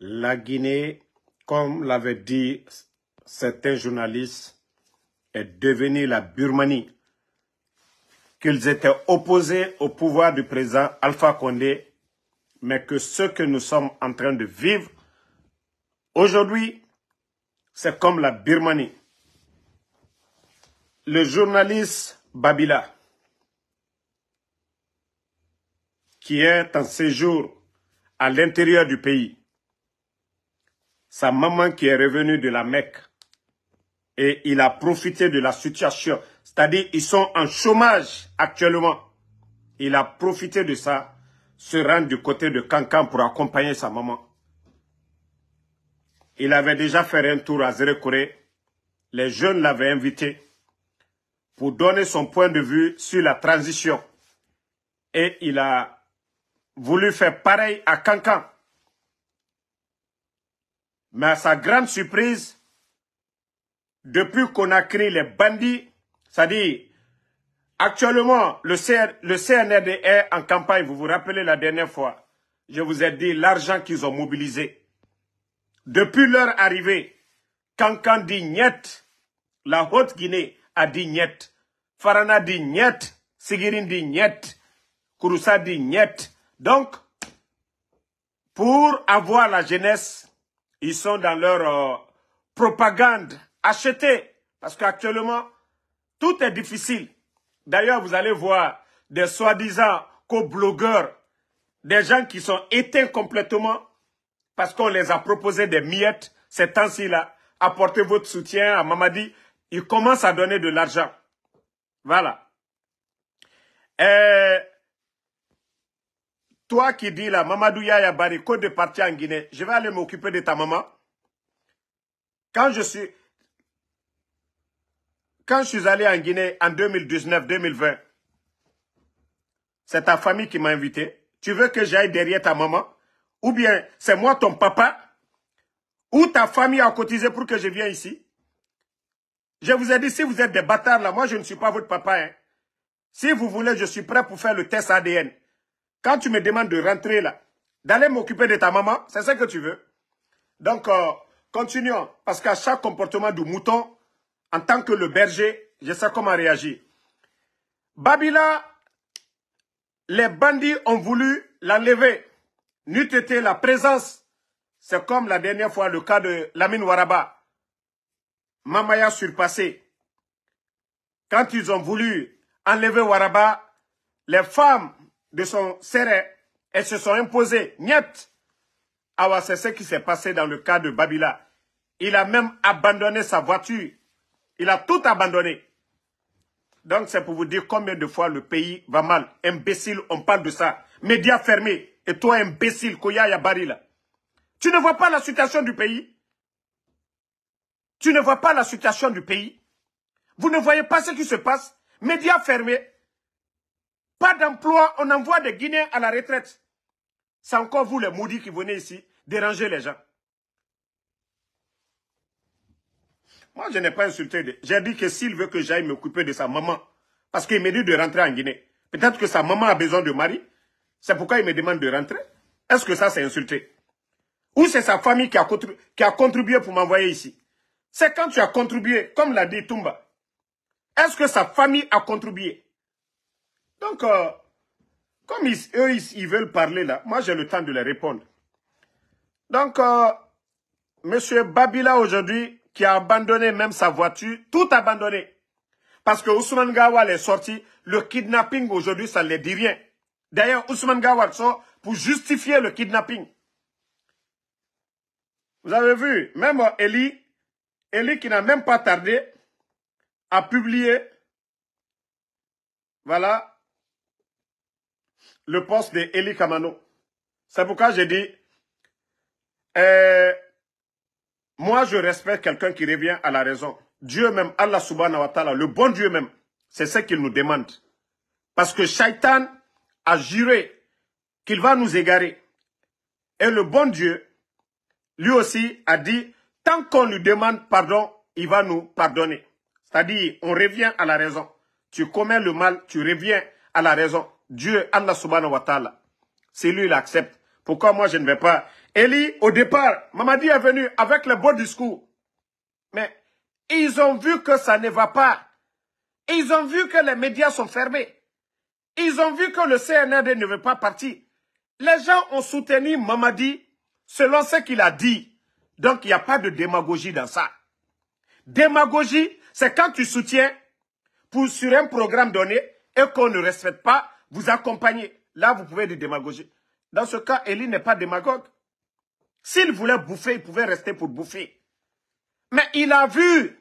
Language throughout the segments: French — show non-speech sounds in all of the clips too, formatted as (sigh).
la Guinée, comme l'avaient dit certains journalistes, est devenue la Birmanie, qu'ils étaient opposés au pouvoir du président Alpha Condé, mais que ce que nous sommes en train de vivre aujourd'hui, c'est comme la Birmanie. Le journaliste Babila, qui est en séjour à l'intérieur du pays, sa maman qui est revenue de la Mecque. Et il a profité de la situation. C'est-à-dire, ils sont en chômage actuellement. Il a profité de ça, se rendre du côté de Cancan pour accompagner sa maman. Il avait déjà fait un tour à Zérecoré. Les jeunes l'avaient invité pour donner son point de vue sur la transition. Et il a voulu faire pareil à Cancan. Mais à sa grande surprise, depuis qu'on a créé les bandits, c'est-à-dire actuellement le, CNRD est en campagne, vous vous rappelez la dernière fois, je vous ai dit l'argent qu'ils ont mobilisé. Depuis leur arrivée, Cancan dit niette, la Haute-Guinée a dit niette, Farana dit niette, Sigirin dit niet, Kouroussa dit Donc, pour avoir la jeunesse ils sont dans leur euh, propagande. achetée Parce qu'actuellement, tout est difficile. D'ailleurs, vous allez voir des soi-disant co-blogueurs, des gens qui sont éteints complètement parce qu'on les a proposé des miettes ces temps-ci là. Apportez votre soutien à Mamadi. Ils commencent à donner de l'argent. Voilà. Euh, toi qui dis là, mamadouya Yaya de partir en Guinée, je vais aller m'occuper de ta maman. Quand je suis... Quand je suis allé en Guinée en 2019-2020, c'est ta famille qui m'a invité. Tu veux que j'aille derrière ta maman Ou bien c'est moi ton papa Ou ta famille a cotisé pour que je vienne ici Je vous ai dit, si vous êtes des bâtards là, moi je ne suis pas votre papa. Hein. Si vous voulez, je suis prêt pour faire le test ADN. Quand tu me demandes de rentrer là, d'aller m'occuper de ta maman, c'est ça que tu veux. Donc, euh, continuons. Parce qu'à chaque comportement du mouton, en tant que le berger, je sais comment réagir. Babila, les bandits ont voulu l'enlever. N'eût été la présence. C'est comme la dernière fois le cas de Lamine Waraba. Mamaya surpassé. Quand ils ont voulu enlever Waraba, les femmes de son serré elles se sont imposées. Niet Alors c'est ce qui s'est passé dans le cas de Babila. Il a même abandonné sa voiture. Il a tout abandonné. Donc c'est pour vous dire combien de fois le pays va mal. Imbécile, on parle de ça. Média fermés. Et toi, imbécile, Koya Yabari là. Tu ne vois pas la situation du pays Tu ne vois pas la situation du pays Vous ne voyez pas ce qui se passe Médias fermés, pas d'emploi, on envoie des Guinéens à la retraite. C'est encore vous les maudits qui venez ici déranger les gens. Moi, je n'ai pas insulté. J'ai dit que s'il veut que j'aille m'occuper de sa maman, parce qu'il me dit de rentrer en Guinée, peut-être que sa maman a besoin de mari, c'est pourquoi il me demande de rentrer. Est-ce que ça, c'est insulté Ou c'est sa famille qui a, qui a contribué pour m'envoyer ici C'est quand tu as contribué, comme l'a dit Toumba. Est-ce que sa famille a contribué donc, euh, comme eux, ils, veulent parler là, moi j'ai le temps de les répondre. Donc, euh, Monsieur Babila aujourd'hui, qui a abandonné même sa voiture, tout abandonné. Parce que Ousmane Gawal est sorti, le kidnapping aujourd'hui, ça ne les dit rien. D'ailleurs, Ousmane Gawal sort pour justifier le kidnapping. Vous avez vu, même euh, Eli, Eli qui n'a même pas tardé à publier, voilà, le poste de Eli Kamano. C'est pourquoi j'ai dit, euh, moi je respecte quelqu'un qui revient à la raison. Dieu même, Allah subhanahu wa ta'ala, le bon Dieu même, c'est ce qu'il nous demande. Parce que Shaitan a juré qu'il va nous égarer. Et le bon Dieu, lui aussi, a dit, tant qu'on lui demande pardon, il va nous pardonner. C'est-à-dire, on revient à la raison. Tu commets le mal, tu reviens à la raison. Dieu, Allah subhanahu wa ta'ala, c'est lui, il accepte. Pourquoi moi, je ne vais pas Elie au départ, Mamadi est venu avec le beau discours. Mais ils ont vu que ça ne va pas. Ils ont vu que les médias sont fermés. Ils ont vu que le CNRD ne veut pas partir. Les gens ont soutenu Mamadi selon ce qu'il a dit. Donc, il n'y a pas de démagogie dans ça. Démagogie, c'est quand tu soutiens pour, sur un programme donné et qu'on ne respecte pas vous accompagnez. Là, vous pouvez le démagoger. Dans ce cas, Elie n'est pas démagogue. S'il voulait bouffer, il pouvait rester pour bouffer. Mais il a vu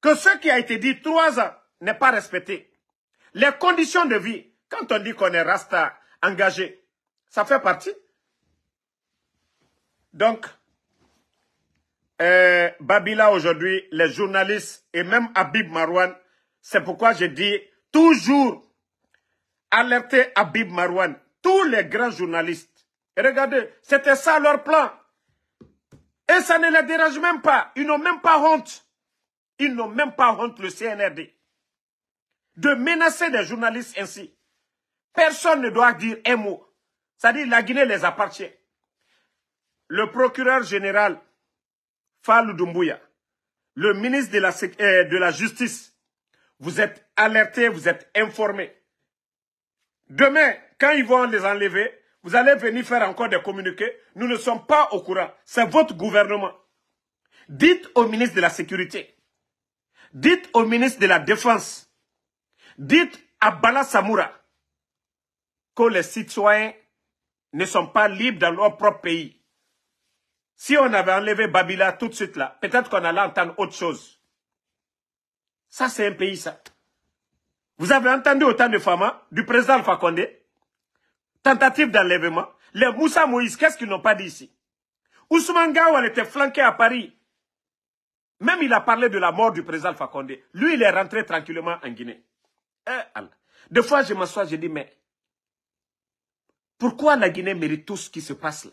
que ce qui a été dit trois ans n'est pas respecté. Les conditions de vie, quand on dit qu'on est rasta engagé, ça fait partie. Donc, euh, Babila aujourd'hui, les journalistes et même Habib Marwan. c'est pourquoi je dis toujours alerter Habib Marouane, tous les grands journalistes. regardez, c'était ça leur plan. Et ça ne les dérange même pas. Ils n'ont même pas honte. Ils n'ont même pas honte, le CNRD, de menacer des journalistes ainsi. Personne ne doit dire un mot. C'est-à-dire la Guinée les appartient. Le procureur général Falou Doumbouya, le ministre de la, euh, de la Justice, vous êtes alerté, vous êtes informé. Demain, quand ils vont les enlever, vous allez venir faire encore des communiqués. Nous ne sommes pas au courant. C'est votre gouvernement. Dites au ministre de la Sécurité. Dites au ministre de la Défense. Dites à Bala Samoura que les citoyens ne sont pas libres dans leur propre pays. Si on avait enlevé Babila tout de suite là, peut-être qu'on allait entendre autre chose. Ça, c'est un pays, ça. Vous avez entendu autant de femmes hein, du président Fakonde, tentative d'enlèvement. Les Moussa Moïse, qu'est-ce qu'ils n'ont pas dit ici Ousmane elle était flanqué à Paris. Même il a parlé de la mort du président Fakonde. Lui, il est rentré tranquillement en Guinée. Eh, des fois, je m'assois, je dis, mais pourquoi la Guinée mérite tout ce qui se passe là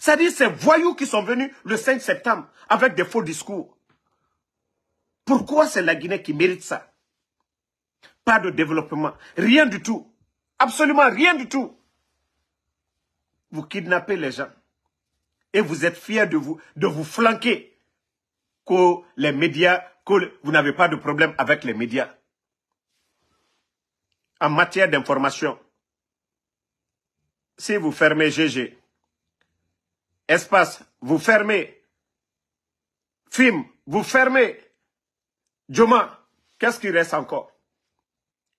C'est-à-dire ces voyous qui sont venus le 5 septembre avec des faux discours. Pourquoi c'est la Guinée qui mérite ça pas de développement, rien du tout. Absolument rien du tout. Vous kidnappez les gens et vous êtes fiers de vous, de vous flanquer que les médias, que vous n'avez pas de problème avec les médias. En matière d'information, si vous fermez GG, espace, vous fermez, film, vous fermez, Joma, qu'est-ce qui reste encore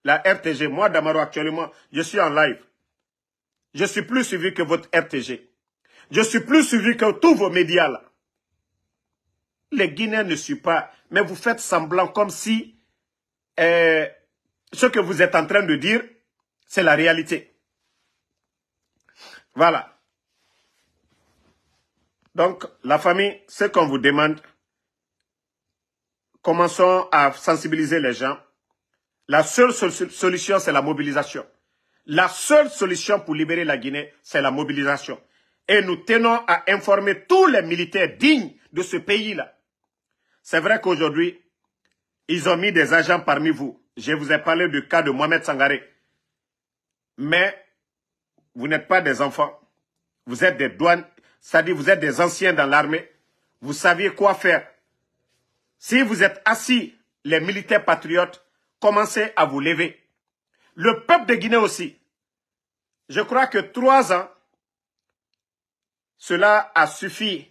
la RTG. Moi, Damaro, actuellement, je suis en live. Je suis plus suivi que votre RTG. Je suis plus suivi que tous vos médias là. Les Guinéens ne suivent pas, mais vous faites semblant comme si euh, ce que vous êtes en train de dire, c'est la réalité. Voilà. Donc, la famille, ce qu'on vous demande, commençons à sensibiliser les gens. La seule solution, c'est la mobilisation. La seule solution pour libérer la Guinée, c'est la mobilisation. Et nous tenons à informer tous les militaires dignes de ce pays-là. C'est vrai qu'aujourd'hui, ils ont mis des agents parmi vous. Je vous ai parlé du cas de Mohamed Sangaré. Mais vous n'êtes pas des enfants. Vous êtes des douanes, c'est-à-dire vous êtes des anciens dans l'armée. Vous saviez quoi faire. Si vous êtes assis, les militaires patriotes, commencez à vous lever. Le peuple de Guinée aussi. Je crois que trois ans, cela a suffi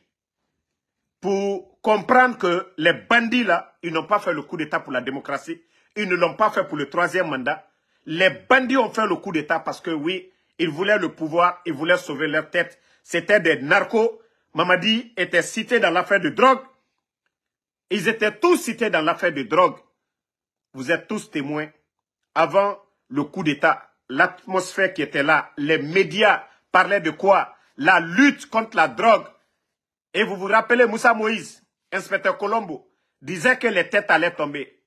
pour comprendre que les bandits là, ils n'ont pas fait le coup d'État pour la démocratie. Ils ne l'ont pas fait pour le troisième mandat. Les bandits ont fait le coup d'État parce que oui, ils voulaient le pouvoir, ils voulaient sauver leur tête. C'était des narcos. Mamadi était cité dans l'affaire de drogue. Ils étaient tous cités dans l'affaire de drogue vous êtes tous témoins, avant le coup d'État, l'atmosphère qui était là, les médias parlaient de quoi La lutte contre la drogue. Et vous vous rappelez, Moussa Moïse, inspecteur Colombo, disait que les têtes allaient tomber.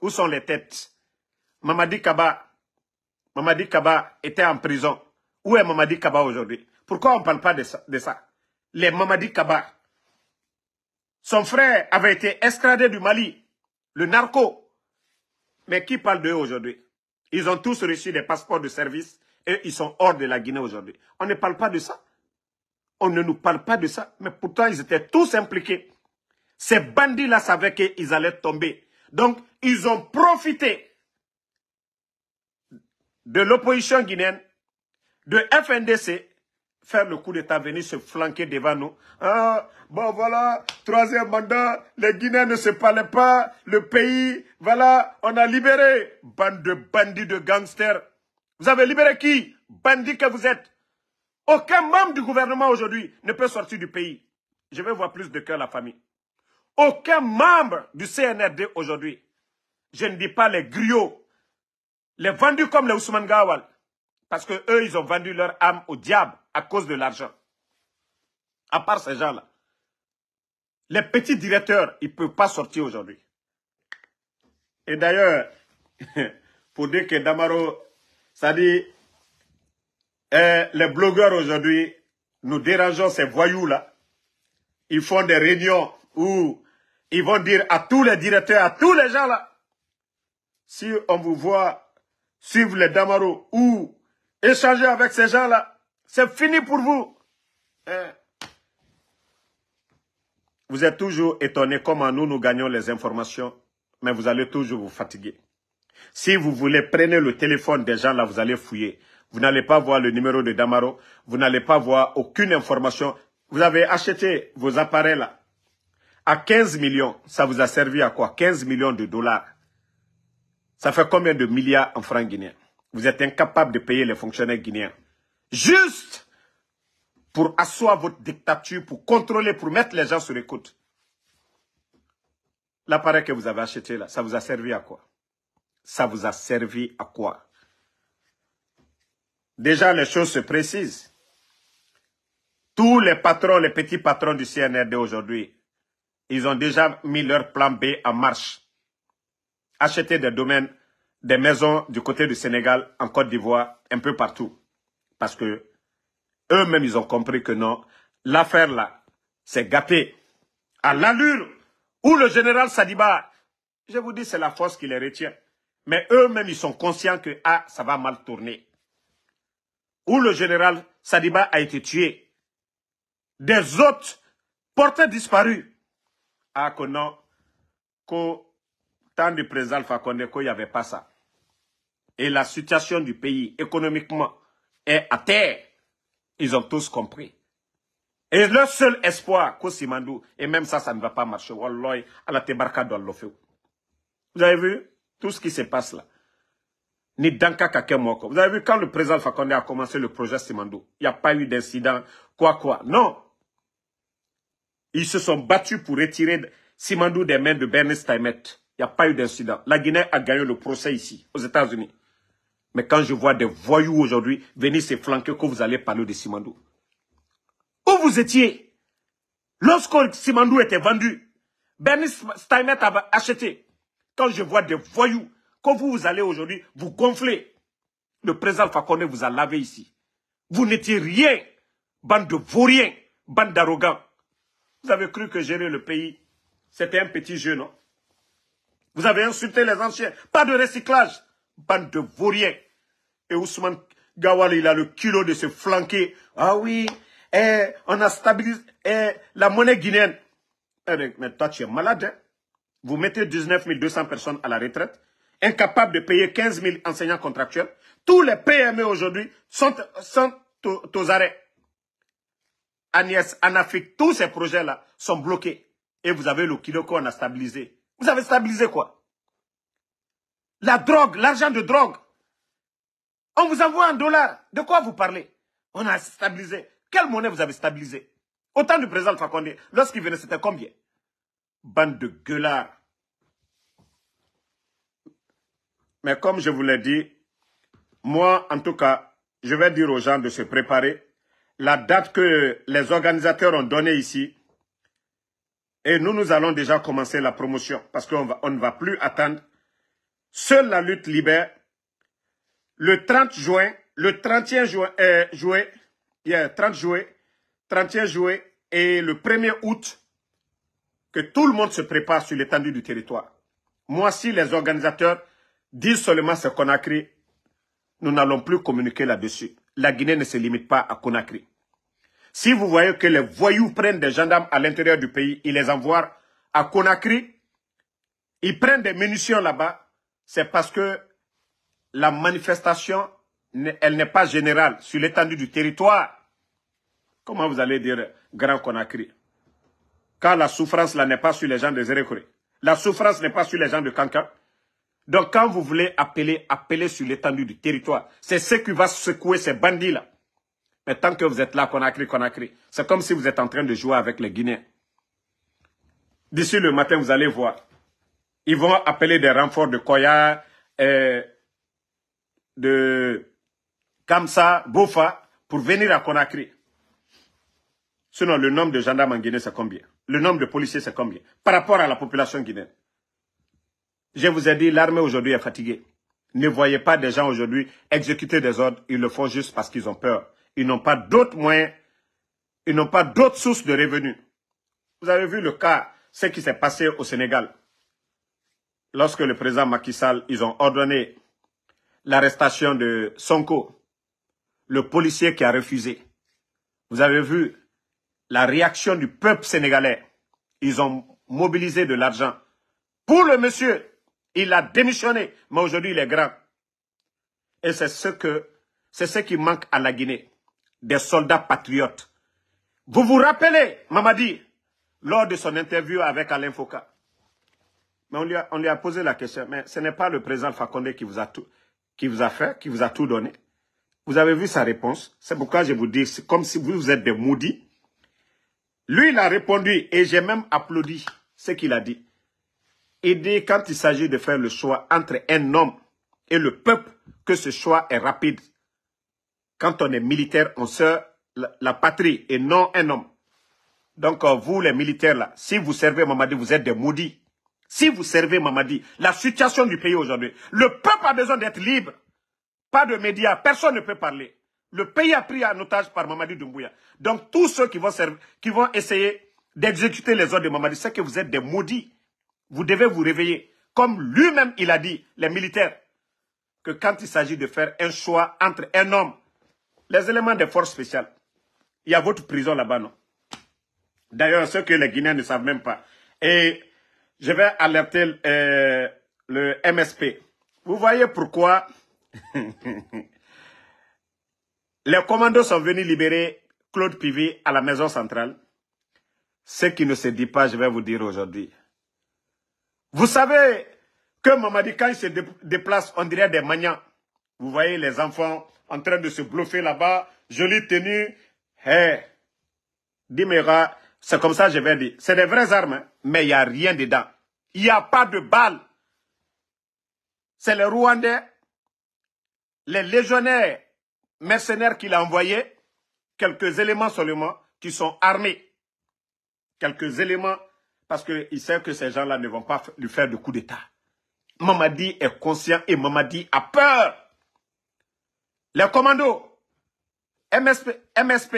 Où sont les têtes Mamadi Kaba, Mamadi Kaba était en prison. Où est Mamadi Kaba aujourd'hui Pourquoi on ne parle pas de ça, Les Mamadi Kaba. Son frère avait été extradé du Mali, le narco. Mais qui parle d'eux aujourd'hui Ils ont tous reçu des passeports de service et ils sont hors de la Guinée aujourd'hui. On ne parle pas de ça. On ne nous parle pas de ça. Mais pourtant, ils étaient tous impliqués. Ces bandits-là savaient qu'ils allaient tomber. Donc, ils ont profité de l'opposition guinéenne, de FNDC faire le coup d'État, venir se flanquer devant nous. Ah, bon voilà, troisième mandat, les Guinéens ne se parlaient pas, le pays, voilà, on a libéré. Bande de bandits, de gangsters. Vous avez libéré qui Bandits que vous êtes. Aucun membre du gouvernement aujourd'hui ne peut sortir du pays. Je vais voir plus de cœur la famille. Aucun membre du CNRD aujourd'hui, je ne dis pas les griots, les vendus comme les Ousmane Gawal, parce qu'eux, ils ont vendu leur âme au diable à cause de l'argent. À part ces gens-là. Les petits directeurs, ils ne peuvent pas sortir aujourd'hui. Et d'ailleurs, (laughs) pour dire que Damaro, ça dit, les blogueurs aujourd'hui, nous dérangeons ces voyous-là. Ils font des réunions où ils vont dire à tous les directeurs, à tous les gens-là, si on vous voit suivre les Damaro ou échanger avec ces gens-là, c'est fini pour vous. Hein? Vous êtes toujours étonné comment nous, nous gagnons les informations, mais vous allez toujours vous fatiguer. Si vous voulez, prenez le téléphone des gens, là, vous allez fouiller. Vous n'allez pas voir le numéro de Damaro, vous n'allez pas voir aucune information. Vous avez acheté vos appareils, là, à 15 millions. Ça vous a servi à quoi 15 millions de dollars. Ça fait combien de milliards en francs guinéens Vous êtes incapable de payer les fonctionnaires guinéens. Juste pour asseoir votre dictature, pour contrôler, pour mettre les gens sur écoute. L'appareil que vous avez acheté là, ça vous a servi à quoi Ça vous a servi à quoi Déjà, les choses se précisent. Tous les patrons, les petits patrons du CNRD aujourd'hui, ils ont déjà mis leur plan B en marche. Acheter des domaines, des maisons du côté du Sénégal, en Côte d'Ivoire, un peu partout. Parce que eux-mêmes, ils ont compris que non, l'affaire là, c'est gâté. À l'allure où le général Sadiba, je vous dis, c'est la force qui les retient. Mais eux-mêmes, ils sont conscients que, ah, ça va mal tourner. Où le général Sadiba a été tué. Des autres portaient disparus. Ah, que non, qu'au temps du président Fakonde, qu'il n'y avait pas ça. Et la situation du pays, économiquement, et à terre. Ils ont tous compris. Et leur seul espoir, Kosimandou, et même ça, ça ne va pas marcher. feu. Vous avez vu tout ce qui se passe là. Ni Danka Kakemoko. Vous avez vu quand le président Fakonde a commencé le projet Simandou, il n'y a pas eu d'incident, quoi, quoi. Non. Ils se sont battus pour retirer Simandou des mains de Bernice Taimet. Il n'y a pas eu d'incident. La Guinée a gagné le procès ici, aux États-Unis. Mais quand je vois des voyous aujourd'hui venir se flanquer que vous allez parler de Simandou. Où vous étiez lorsque Simandou était vendu Bernie Steinmet avait acheté. Quand je vois des voyous quand vous, allez aujourd'hui vous gonfler, le président Fakone vous a lavé ici. Vous n'étiez rien, bande de vauriens, bande d'arrogants. Vous avez cru que gérer le pays, c'était un petit jeu, non Vous avez insulté les anciens. Pas de recyclage bande de vauriens. Et Ousmane Gawal, il a le kilo de se flanquer. Ah oui, eh, on a stabilisé eh, la monnaie guinéenne. Eh mais toi, tu es malade. Hein. Vous mettez 19 200 personnes à la retraite, incapables de payer 15 000 enseignants contractuels. Tous les PME aujourd'hui sont, sont aux, aux arrêts. Agnès, en Afrique, tous ces projets-là sont bloqués. Et vous avez le kilo qu'on a stabilisé. Vous avez stabilisé quoi la drogue, l'argent de drogue. On vous envoie un dollar. De quoi vous parlez On a stabilisé. Quelle monnaie vous avez stabilisée Autant du président Fakonde, lorsqu'il venait, c'était combien Bande de gueulards. Mais comme je vous l'ai dit, moi, en tout cas, je vais dire aux gens de se préparer. La date que les organisateurs ont donnée ici, et nous, nous allons déjà commencer la promotion parce qu'on on ne va plus attendre Seule la lutte libère. Le 30 juin, le 31 juin, euh, 30 31 et le 1er août, que tout le monde se prépare sur l'étendue du territoire. Moi, si les organisateurs disent seulement ce Conakry, nous n'allons plus communiquer là-dessus. La Guinée ne se limite pas à Conakry. Si vous voyez que les voyous prennent des gendarmes à l'intérieur du pays, ils les envoient à Conakry, ils prennent des munitions là-bas, c'est parce que la manifestation, elle n'est pas générale sur l'étendue du territoire. Comment vous allez dire Grand Conakry Quand la souffrance là n'est pas sur les gens de Zérekore. La souffrance n'est pas sur les gens de Kankan Donc quand vous voulez appeler, appeler sur l'étendue du territoire. C'est ce qui va secouer ces bandits-là. Mais tant que vous êtes là, Conakry, Conakry, c'est comme si vous êtes en train de jouer avec les Guinéens. D'ici le matin, vous allez voir. Ils vont appeler des renforts de Koya, euh, de Kamsa, Bofa, pour venir à Conakry. Sinon, le nombre de gendarmes en Guinée, c'est combien Le nombre de policiers, c'est combien Par rapport à la population guinéenne. Je vous ai dit, l'armée aujourd'hui est fatiguée. Ne voyez pas des gens aujourd'hui exécuter des ordres. Ils le font juste parce qu'ils ont peur. Ils n'ont pas d'autres moyens. Ils n'ont pas d'autres sources de revenus. Vous avez vu le cas, ce qui s'est passé au Sénégal lorsque le président Macky Sall, ils ont ordonné l'arrestation de Sonko, le policier qui a refusé. Vous avez vu la réaction du peuple sénégalais. Ils ont mobilisé de l'argent. Pour le monsieur, il a démissionné, mais aujourd'hui il est grand. Et c'est ce que c'est ce qui manque à la Guinée, des soldats patriotes. Vous vous rappelez, Mamadi, lors de son interview avec Alain Foucault, mais on lui a, posé la question. Mais ce n'est pas le président Fakonde qui vous a qui vous a fait, qui vous a tout donné. Vous avez vu sa réponse. C'est pourquoi je vous dis, c'est comme si vous êtes des maudits. Lui, il a répondu et j'ai même applaudi ce qu'il a dit. Et dit quand il s'agit de faire le choix entre un homme et le peuple, que ce choix est rapide. Quand on est militaire, on sert la, patrie et non un homme. Donc euh, vous, les militaires, là, si vous servez Mamadi, vous êtes des maudits. Si vous servez Mamadi, la situation du pays aujourd'hui, le peuple a besoin d'être libre. Pas de médias, personne ne peut parler. Le pays a pris en otage par Mamadi Doumbouya. Donc tous ceux qui vont, servir, qui vont essayer d'exécuter les ordres de Mamadi, c'est que vous êtes des maudits. Vous devez vous réveiller. Comme lui-même, il a dit, les militaires, que quand il s'agit de faire un choix entre un homme, les éléments des forces spéciales, il y a votre prison là-bas, non D'ailleurs, ceux que les Guinéens ne savent même pas. Et je vais alerter euh, le MSP. Vous voyez pourquoi (laughs) les commandos sont venus libérer Claude Pivé à la maison centrale. Ce qui ne se dit pas, je vais vous dire aujourd'hui. Vous savez que Mamadi, quand il se déplace, on dirait des maniants. Vous voyez les enfants en train de se bluffer là-bas. Jolie tenue. Hé, dis c'est comme ça je vais dire. C'est des vraies armes, mais il n'y a rien dedans. Il n'y a pas de balle. C'est les Rwandais, les légionnaires mercenaires qu'il a envoyés, quelques éléments seulement qui sont armés. Quelques éléments, parce qu'il sait que ces gens-là ne vont pas lui faire de coup d'État. Mamadi est conscient et Mamadi a peur. Les commandos, MSP,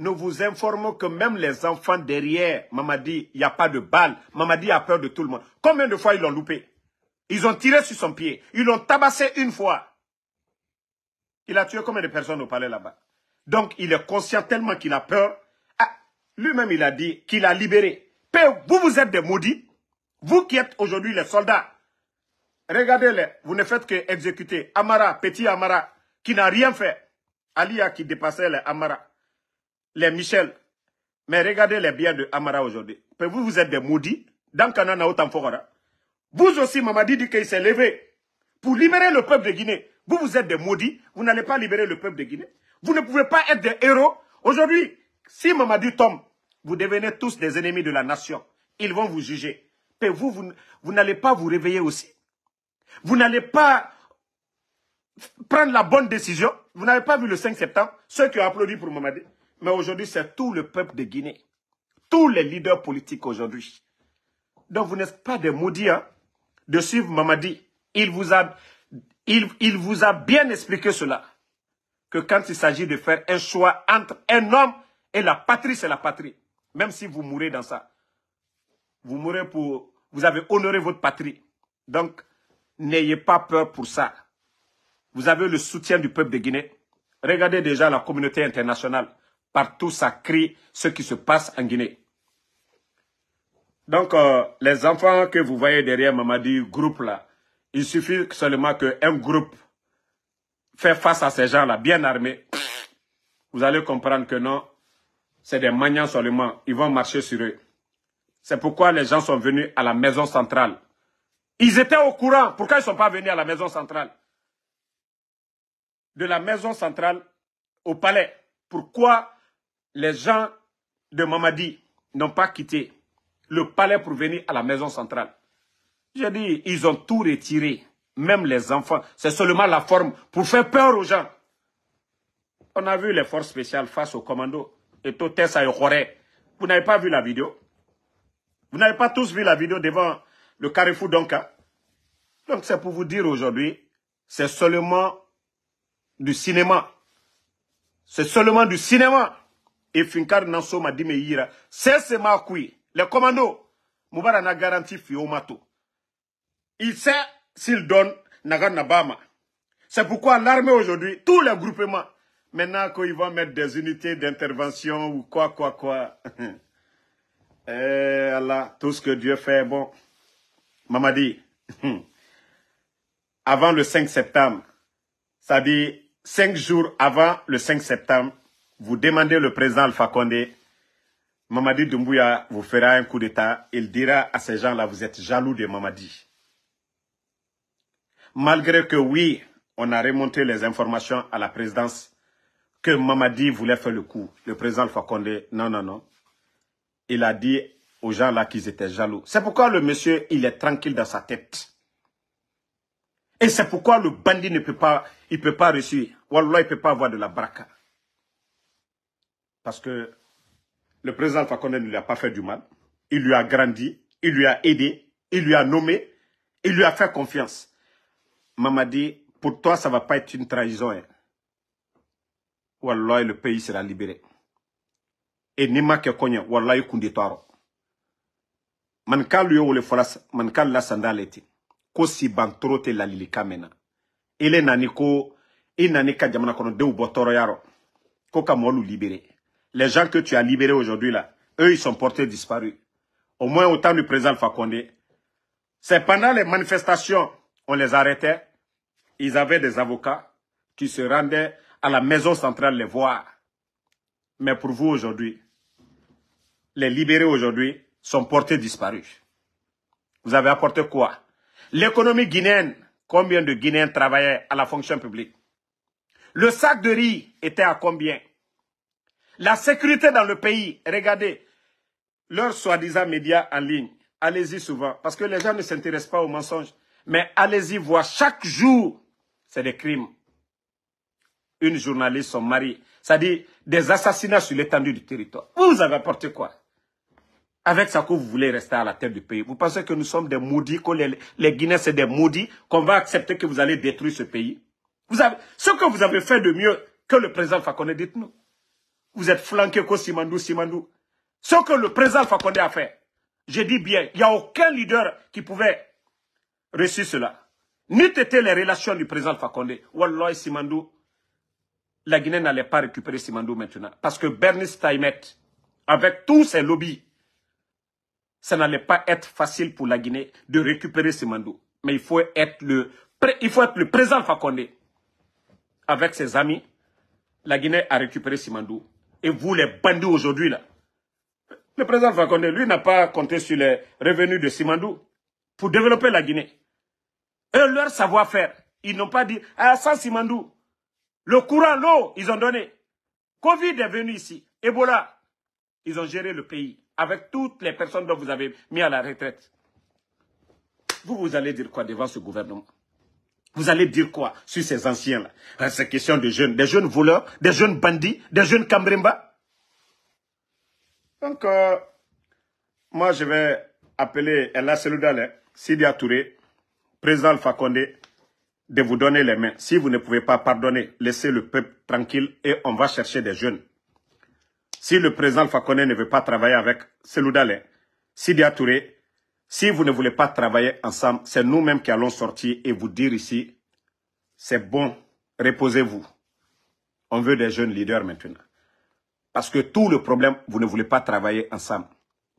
nous vous informons que même les enfants derrière, Mamadi, il n'y a pas de balle. Mamadi a peur de tout le monde. Combien de fois ils l'ont loupé Ils ont tiré sur son pied. Ils l'ont tabassé une fois. Il a tué combien de personnes au palais là-bas Donc, il est conscient tellement qu'il a peur. Ah, lui-même, il a dit qu'il a libéré. Peu, vous, vous êtes des maudits. Vous qui êtes aujourd'hui les soldats. Regardez-les. Vous ne faites que exécuter. Amara, petit Amara, qui n'a rien fait. Alia qui dépassait les Amara les Michel. Mais regardez les biens de Amara aujourd'hui. Vous, vous êtes des maudits. Dans Kanana Vous aussi, Mamadi dit qu'il s'est levé pour libérer le peuple de Guinée. Vous, vous êtes des maudits. Vous n'allez pas libérer le peuple de Guinée. Vous ne pouvez pas être des héros. Aujourd'hui, si Mamadi tombe, vous devenez tous des ennemis de la nation. Ils vont vous juger. Mais vous, vous, vous n'allez pas vous réveiller aussi. Vous n'allez pas prendre la bonne décision. Vous n'avez pas vu le 5 septembre, ceux qui ont applaudi pour Mamadi. Mais aujourd'hui, c'est tout le peuple de Guinée. Tous les leaders politiques aujourd'hui. Donc, vous n'êtes pas des maudits hein, de suivre Mamadi. Il vous, a, il, il vous a bien expliqué cela. Que quand il s'agit de faire un choix entre un homme et la patrie, c'est la patrie. Même si vous mourrez dans ça. Vous mourrez pour... Vous avez honoré votre patrie. Donc, n'ayez pas peur pour ça. Vous avez le soutien du peuple de Guinée. Regardez déjà la communauté internationale. Partout, ça crie ce qui se passe en Guinée. Donc, euh, les enfants que vous voyez derrière Mamadi, groupe là, il suffit seulement qu'un groupe fait face à ces gens-là, bien armés. Vous allez comprendre que non, c'est des maniants seulement. Ils vont marcher sur eux. C'est pourquoi les gens sont venus à la maison centrale. Ils étaient au courant. Pourquoi ils ne sont pas venus à la maison centrale De la maison centrale au palais. Pourquoi les gens de Mamadi n'ont pas quitté le palais pour venir à la maison centrale. J'ai dit, ils ont tout retiré, même les enfants. C'est seulement la forme pour faire peur aux gens. On a vu les forces spéciales face au commando. et à Vous n'avez pas vu la vidéo Vous n'avez pas tous vu la vidéo devant le Carrefour d'Onka Donc c'est pour vous dire aujourd'hui, c'est seulement du cinéma. C'est seulement du cinéma. Et efinkari na dit C'est sese le commando mubara na garanti fiomato il sait s'il donne nabama c'est pourquoi l'armée aujourd'hui tous les groupements maintenant qu'ils vont mettre des unités d'intervention ou quoi quoi quoi (laughs) eh, tout ce que Dieu fait bon Mamadi (laughs) avant le 5 septembre c'est-à-dire cinq jours avant le 5 septembre vous demandez le président Alpha Condé, Mamadi Doumbouya vous fera un coup d'État. Il dira à ces gens-là, vous êtes jaloux de Mamadi. Malgré que oui, on a remonté les informations à la présidence que Mamadi voulait faire le coup. Le président Alpha Condé, non, non, non. Il a dit aux gens-là qu'ils étaient jaloux. C'est pourquoi le monsieur, il est tranquille dans sa tête. Et c'est pourquoi le bandit ne peut pas, il peut pas réussir. Wallah, il peut pas avoir de la braque. Parce que le président Alpha Condé ne lui a pas fait du mal. Il lui a grandi, il lui a aidé, il lui a nommé, il lui a fait confiance. Mamadi, pour toi, ça ne va pas être une trahison. Hein. Wallah, le pays sera libéré. Et Nima Kekonya, Wallahi Kunditaro. Manka lui ou le folas, manka la sandaleti. Kosi bantorote la lilika mena. Ele naniko, e il ka jamana kono deu botoro yaro. Koka molu libéré les gens que tu as libérés aujourd'hui là, eux, ils sont portés disparus. Au moins au temps du président Fakonde. C'est pendant les manifestations, on les arrêtait. Ils avaient des avocats qui se rendaient à la maison centrale les voir. Mais pour vous aujourd'hui, les libérés aujourd'hui sont portés disparus. Vous avez apporté quoi L'économie guinéenne, combien de Guinéens travaillaient à la fonction publique Le sac de riz était à combien la sécurité dans le pays, regardez, leurs soi-disant médias en ligne, allez-y souvent, parce que les gens ne s'intéressent pas aux mensonges. Mais allez-y voir, chaque jour, c'est des crimes. Une journaliste, son mari, ça dit des assassinats sur l'étendue du territoire. Vous avez apporté quoi avec ça que vous voulez rester à la tête du pays. Vous pensez que nous sommes des maudits, que les, Guinéens, c'est des maudits, qu'on va accepter que vous allez détruire ce pays Vous avez, Ce que vous avez fait de mieux que le président Fakone, dites-nous. Vous êtes flanqué contre Simandou, Simandou. Ce que le président Fakonde a fait, j'ai dit bien, il n'y a aucun leader qui pouvait reçu cela. Ni été les relations du président Fakonde. Simandou, la Guinée n'allait pas récupérer Simandou maintenant. Parce que Bernice Taimet, avec tous ses lobbies, ça n'allait pas être facile pour la Guinée de récupérer Simandou. Mais il faut être le, il faut être le président Fakonde. Avec ses amis, la Guinée a récupéré Simandou et vous les bandits aujourd'hui là. Le président Fakonde, lui, n'a pas compté sur les revenus de Simandou pour développer la Guinée. Et leur savoir-faire, ils n'ont pas dit, ah, sans Simandou, le courant, l'eau, ils ont donné. Covid est venu ici, Ebola, ils ont géré le pays avec toutes les personnes dont vous avez mis à la retraite. Vous, vous allez dire quoi devant ce gouvernement vous allez dire quoi sur ces anciens-là euh, C'est question de jeunes, des jeunes voleurs, des jeunes bandits, des jeunes cambrimba. Donc, euh, moi, je vais appeler Ella Seloudale, hein, Sidi Touré, président Alpha Condé, de vous donner les mains. Si vous ne pouvez pas pardonner, laissez le peuple tranquille et on va chercher des jeunes. Si le président Alpha Condé ne veut pas travailler avec Seloudale, hein, Sidi Touré, si vous ne voulez pas travailler ensemble, c'est nous-mêmes qui allons sortir et vous dire ici, c'est bon, reposez-vous. On veut des jeunes leaders maintenant. Parce que tout le problème, vous ne voulez pas travailler ensemble.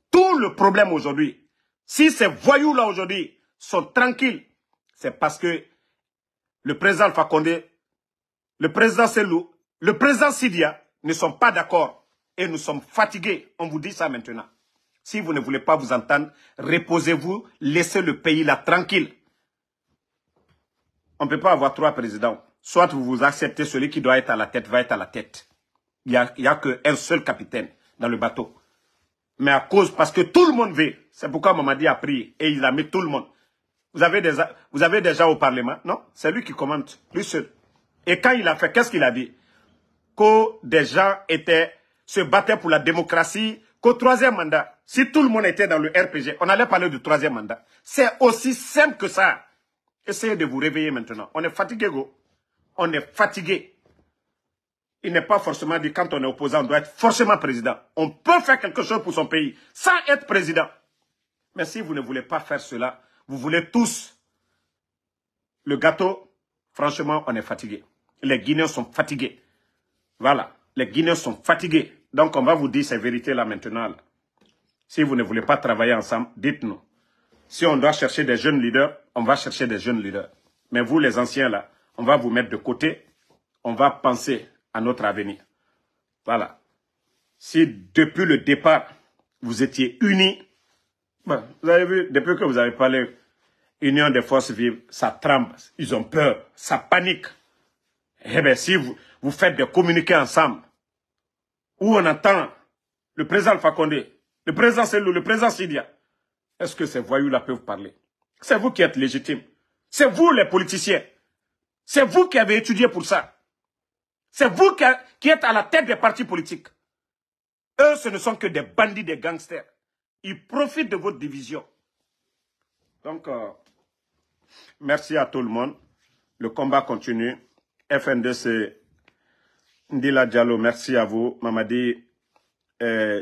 Tout le problème aujourd'hui, si ces voyous-là aujourd'hui sont tranquilles, c'est parce que le président Fakonde, le président Selou, le président Sidia ne sont pas d'accord et nous sommes fatigués. On vous dit ça maintenant. Si vous ne voulez pas vous entendre, reposez-vous, laissez le pays là tranquille. On ne peut pas avoir trois présidents. Soit vous vous acceptez, celui qui doit être à la tête va être à la tête. Il n'y a, qu'un seul capitaine dans le bateau. Mais à cause, parce que tout le monde veut. C'est pourquoi Mamadi a pris et il a mis tout le monde. Vous avez, des, vous avez déjà au Parlement, non C'est lui qui commente, lui seul. Et quand il a fait, qu'est-ce qu'il a dit Que des gens étaient, se battaient pour la démocratie, qu'au troisième mandat, si tout le monde était dans le RPG, on allait parler du troisième mandat. C'est aussi simple que ça. Essayez de vous réveiller maintenant. On est fatigué, go. On est fatigué. Il n'est pas forcément dit quand on est opposant, on doit être forcément président. On peut faire quelque chose pour son pays sans être président. Mais si vous ne voulez pas faire cela, vous voulez tous le gâteau. Franchement, on est fatigué. Les Guinéens sont fatigués. Voilà. Les Guinéens sont fatigués. Donc, on va vous dire ces vérités-là maintenant. Si vous ne voulez pas travailler ensemble, dites-nous. Si on doit chercher des jeunes leaders, on va chercher des jeunes leaders. Mais vous, les anciens, là, on va vous mettre de côté. On va penser à notre avenir. Voilà. Si depuis le départ, vous étiez unis, vous avez vu, depuis que vous avez parlé, union des forces vives, ça tremble, ils ont peur, ça panique. Eh bien, si vous, vous faites des communiqués ensemble, où on attend le président Fakonde le président Selou, le président Sidia. Est-ce que ces voyous-là peuvent parler C'est vous qui êtes légitimes. C'est vous les politiciens. C'est vous qui avez étudié pour ça. C'est vous qui, êtes à la tête des partis politiques. Eux, ce ne sont que des bandits, des gangsters. Ils profitent de votre division. Donc, euh, merci à tout le monde. Le combat continue. FNDC, Ndila Diallo, merci à vous. Mamadi euh,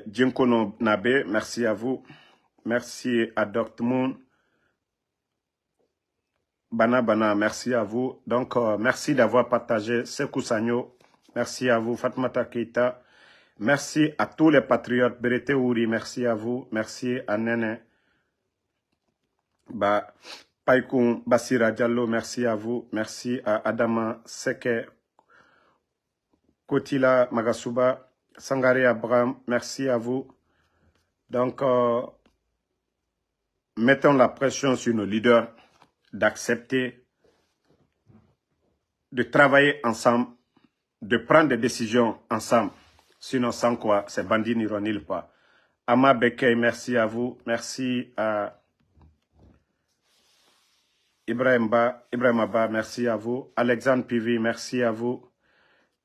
Nabe, merci à vous. Merci à Dortmund. Bana Bana, merci à vous. Donc, euh, merci d'avoir partagé ce Merci à vous, Fatmata Keita. Merci à tous les patriotes. Berete merci à vous. Merci à Nene. Bah, Basira Diallo, merci à vous. Merci à Adama Seke. Kotila Magasuba. Sangari Abraham, merci à vous. Donc, euh, mettons la pression sur nos leaders d'accepter de travailler ensemble, de prendre des décisions ensemble. Sinon, sans quoi, ces bandits n'iront nulle part. Ama Bekei, merci à vous. Merci à Ibrahim, ba, merci à vous. Alexandre Pivi, merci à vous.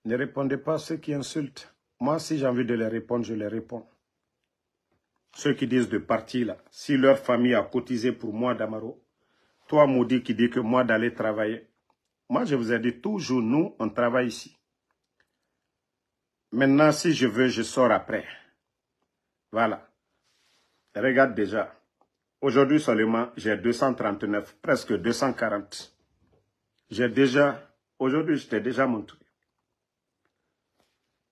Ne répondez pas à ceux qui insultent. Moi, si j'ai envie de les répondre, je les réponds. Ceux qui disent de partir là, si leur famille a cotisé pour moi, Damaro, toi, Maudit, qui dis que moi d'aller travailler, moi, je vous ai dit toujours, nous, on travaille ici. Maintenant, si je veux, je sors après. Voilà. Regarde déjà. Aujourd'hui seulement, j'ai 239, presque 240. J'ai déjà, aujourd'hui, je t'ai déjà montré.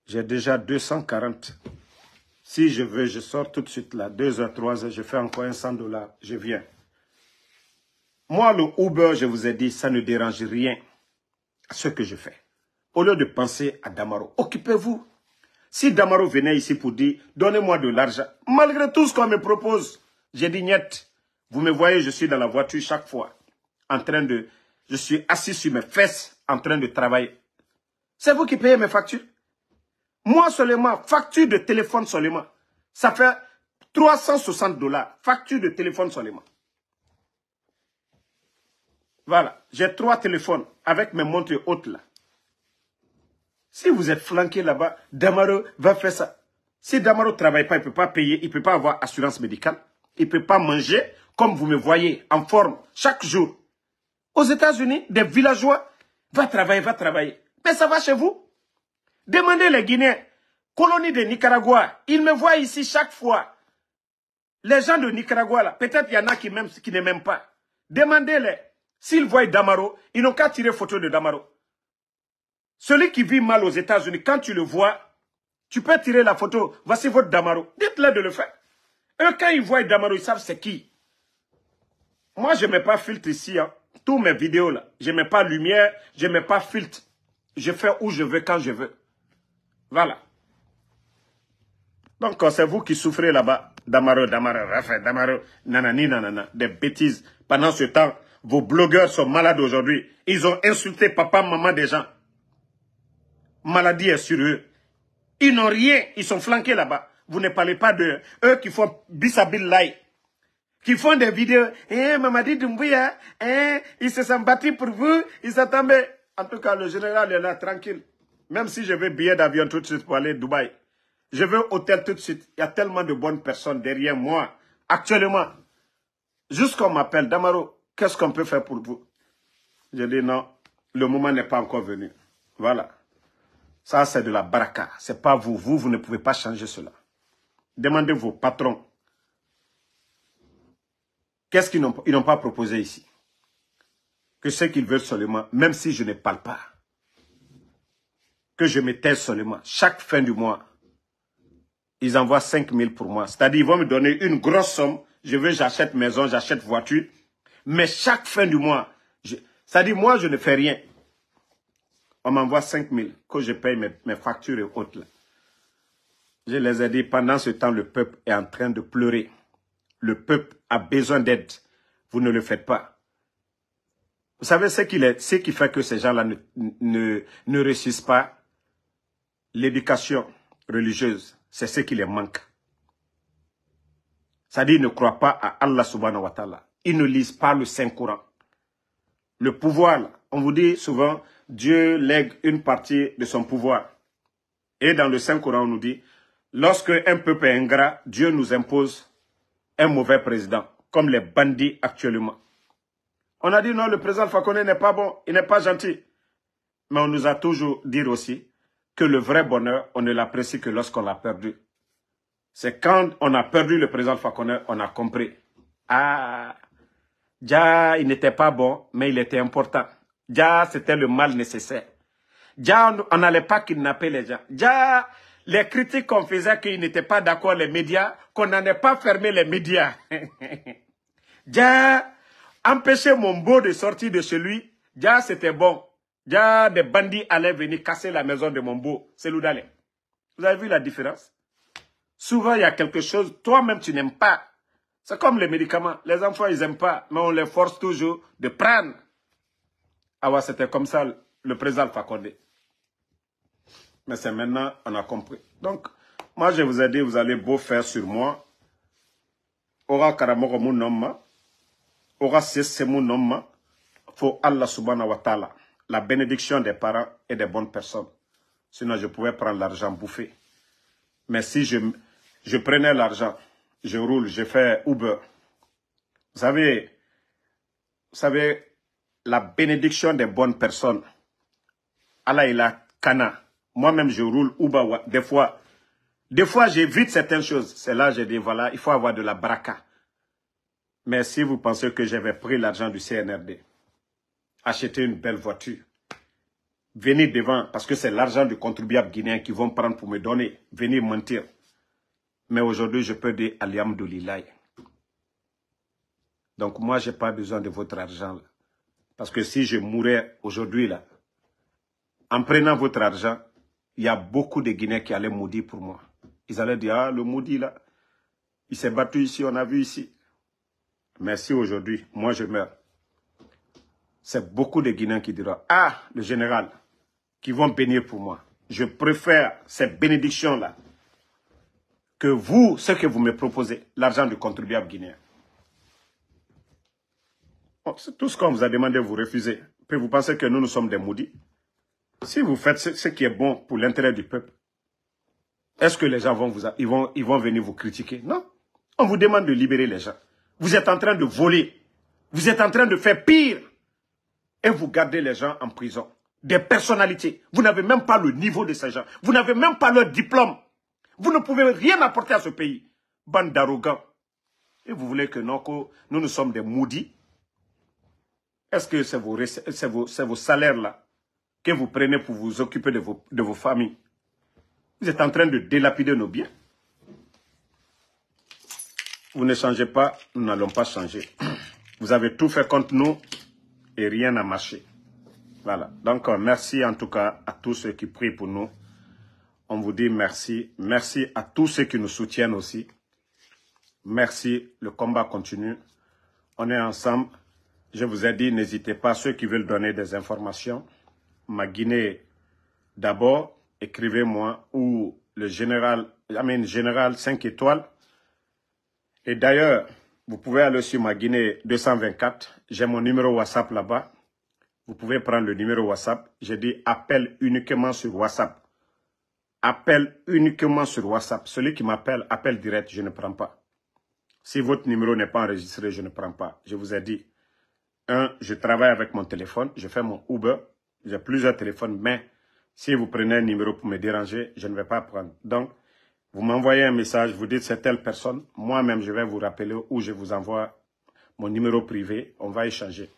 J'ai déjà 240. Si je veux, je sors tout de suite là, 2h, 3h, je fais encore un 100 dollars, je viens. Moi, le Uber, je vous ai dit, ça ne dérange rien à ce que je fais. Au lieu de penser à Damaro, occupez-vous. Si Damaro venait ici pour dire, donnez-moi de l'argent, malgré tout ce qu'on me propose, j'ai dit, niet, vous me voyez, je suis dans la voiture chaque fois, en train de, je suis assis sur mes fesses, en train de travailler. C'est vous qui payez mes factures. Moi seulement, facture de téléphone seulement. Ça fait 360 dollars, facture de téléphone seulement. Voilà, j'ai trois téléphones avec mes montres hautes là. Si vous êtes flanqué là-bas, Damaro va faire ça. Si Damaro ne travaille pas, il ne peut pas payer, il ne peut pas avoir assurance médicale, il ne peut pas manger, comme vous me voyez, en forme, chaque jour. Aux États-Unis, des villageois, va travailler, va travailler. Mais ça va chez vous Demandez les Guinéens, colonie de Nicaragua. Ils me voient ici chaque fois. Les gens de Nicaragua, peut-être il y en a qui, même, ne m'aiment pas. Demandez-les. S'ils voient Damaro, ils n'ont qu'à tirer photo de Damaro. Celui qui vit mal aux États-Unis, quand tu le vois, tu peux tirer la photo. Voici votre Damaro. Dites-leur de le faire. Eux, quand ils voient Damaro, ils savent c'est qui. Moi, je ne mets pas filtre ici. Hein. Tous mes vidéos, là, je ne mets pas lumière, je ne mets pas filtre. Je fais où je veux, quand je veux. Voilà. Donc, c'est vous qui souffrez là-bas. Damaro, Damaro, Raphaël, Damaro, nanani, nanana, des bêtises. Pendant ce temps, vos blogueurs sont malades aujourd'hui. Ils ont insulté papa, maman des gens. Maladie est sur eux. Ils n'ont rien. Ils sont flanqués là-bas. Vous ne parlez pas de Eux qui font bisabil qui font des vidéos. Eh, Mamadi Dumbuya. eh, ils se sont battus pour vous, ils s'attendaient. En tout cas, le général est là, tranquille. Même si je veux billet d'avion tout de suite pour aller à Dubaï, je veux hôtel tout de suite. Il y a tellement de bonnes personnes derrière moi. Actuellement, juste m'appelle, Damaro, qu'est-ce qu'on peut faire pour vous Je dis non, le moment n'est pas encore venu. Voilà. Ça, c'est de la baraka. Ce n'est pas vous. Vous, vous ne pouvez pas changer cela. Demandez vos patrons. Qu'est-ce qu'ils n'ont pas proposé ici Que ce qu'ils veulent seulement, même si je ne parle pas que je me taise seulement. Chaque fin du mois, ils envoient 5 000 pour moi. C'est-à-dire, ils vont me donner une grosse somme. Je veux, j'achète maison, j'achète voiture. Mais chaque fin du mois, c'est-à-dire, moi, je ne fais rien. On m'envoie 5 000 que je paye mes, mes factures et autres. Je les ai dit, pendant ce temps, le peuple est en train de pleurer. Le peuple a besoin d'aide. Vous ne le faites pas. Vous savez ce, qu'il est, ce qui fait que ces gens-là ne, ne réussissent pas l'éducation religieuse, c'est ce qui les manque. C'est-à-dire ne croient pas à Allah subhanahu wa ta'ala. Ils ne lisent pas le Saint-Coran. Le pouvoir, on vous dit souvent, Dieu lègue une partie de son pouvoir. Et dans le Saint-Coran, on nous dit, lorsque un peuple est ingrat, Dieu nous impose un mauvais président, comme les bandits actuellement. On a dit non, le président Fakone n'est pas bon, il n'est pas gentil. Mais on nous a toujours dit aussi, que le vrai bonheur, on ne l'apprécie que lorsqu'on l'a perdu. C'est quand on a perdu le président Fakone, on a compris. Ah, déjà il n'était pas bon, mais il était important. Déjà c'était le mal nécessaire. Déjà on n'allait pas kidnapper les gens. Déjà les critiques qu'on faisait qu'ils n'étaient pas d'accord les médias, qu'on n'allait pas fermé les médias. Déjà (laughs) empêcher mon beau de sortir de chez lui, déjà c'était bon. Il y a des bandits allaient venir casser la maison de mon beau, c'est Loudalé. Vous avez vu la différence Souvent, il y a quelque chose, toi-même, tu n'aimes pas. C'est comme les médicaments. Les enfants, ils n'aiment pas, mais on les force toujours de prendre. Ah ouais, c'était comme ça le président Alpha Mais c'est maintenant, on a compris. Donc, moi, je vous ai dit, vous allez beau faire sur moi. Aura Karamoko mon nomma, Aura c'est mon Faut Allah subhanahu wa ta'ala la bénédiction des parents et des bonnes personnes. Sinon, je pouvais prendre l'argent bouffé. Mais si je, prenais l'argent, je roule, je fais Uber. Vous savez, vous savez, la bénédiction des bonnes personnes. Allah, il a cana. Moi-même, je roule Uber. Des fois, des fois, j'évite certaines choses. C'est là, j'ai dit, voilà, il faut avoir de la braca. Mais si vous pensez que j'avais pris l'argent du CNRD, acheter une belle voiture. Venez devant, parce que c'est l'argent du contribuable guinéen qu'ils vont prendre pour me donner. Venez mentir. Mais aujourd'hui, je peux dire Aliam Doulilay. Donc moi, je n'ai pas besoin de votre argent. Parce que si je mourais aujourd'hui, là, en prenant votre argent, il y a beaucoup de Guinéens qui allaient maudire pour moi. Ils allaient dire, ah, le maudit, là, il s'est battu ici, on a vu ici. Merci aujourd'hui, moi, je meurs, c'est beaucoup de Guinéens qui diront Ah, le général, qui vont bénir pour moi. Je préfère ces bénédictions-là que vous, ce que vous me proposez, l'argent du contribuable guinéen. C'est tout ce qu'on vous a demandé, vous refusez. Puis vous pensez que nous, nous sommes des maudits. Si vous faites ce, qui est bon pour l'intérêt du peuple, est-ce que les gens vont, vous, ils vont, ils vont venir vous critiquer Non. On vous demande de libérer les gens. Vous êtes en train de voler. Vous êtes en train de faire pire et vous gardez les gens en prison. Des personnalités. Vous n'avez même pas le niveau de ces gens. Vous n'avez même pas leur diplôme. Vous ne pouvez rien apporter à ce pays. Bande d'arrogants. Et vous voulez que nous, nous sommes des maudits Est-ce que c'est vos, salaires là que vous prenez pour vous occuper de vos, de vos familles Vous êtes en train de délapider nos biens. Vous ne changez pas, nous n'allons pas changer. Vous avez tout fait contre nous, et rien n'a marché. Voilà. Donc, euh, merci en tout cas à tous ceux qui prient pour nous. On vous dit merci. Merci à tous ceux qui nous soutiennent aussi. Merci. Le combat continue. On est ensemble. Je vous ai dit, n'hésitez pas, ceux qui veulent donner des informations, ma Guinée d'abord, écrivez-moi, ou le général, I général 5 étoiles. Et d'ailleurs, vous pouvez aller sur ma Guinée 224. J'ai mon numéro WhatsApp là-bas. Vous pouvez prendre le numéro WhatsApp. J'ai dit appel uniquement sur WhatsApp. Appel uniquement sur WhatsApp. Celui qui m'appelle, appel direct, je ne prends pas. Si votre numéro n'est pas enregistré, je ne prends pas. Je vous ai dit, un, je travaille avec mon téléphone, je fais mon Uber, j'ai plusieurs téléphones, mais si vous prenez un numéro pour me déranger, je ne vais pas prendre. Donc, vous m'envoyez un message, vous dites c'est telle personne. Moi-même, je vais vous rappeler où je vous envoie mon numéro privé. On va échanger.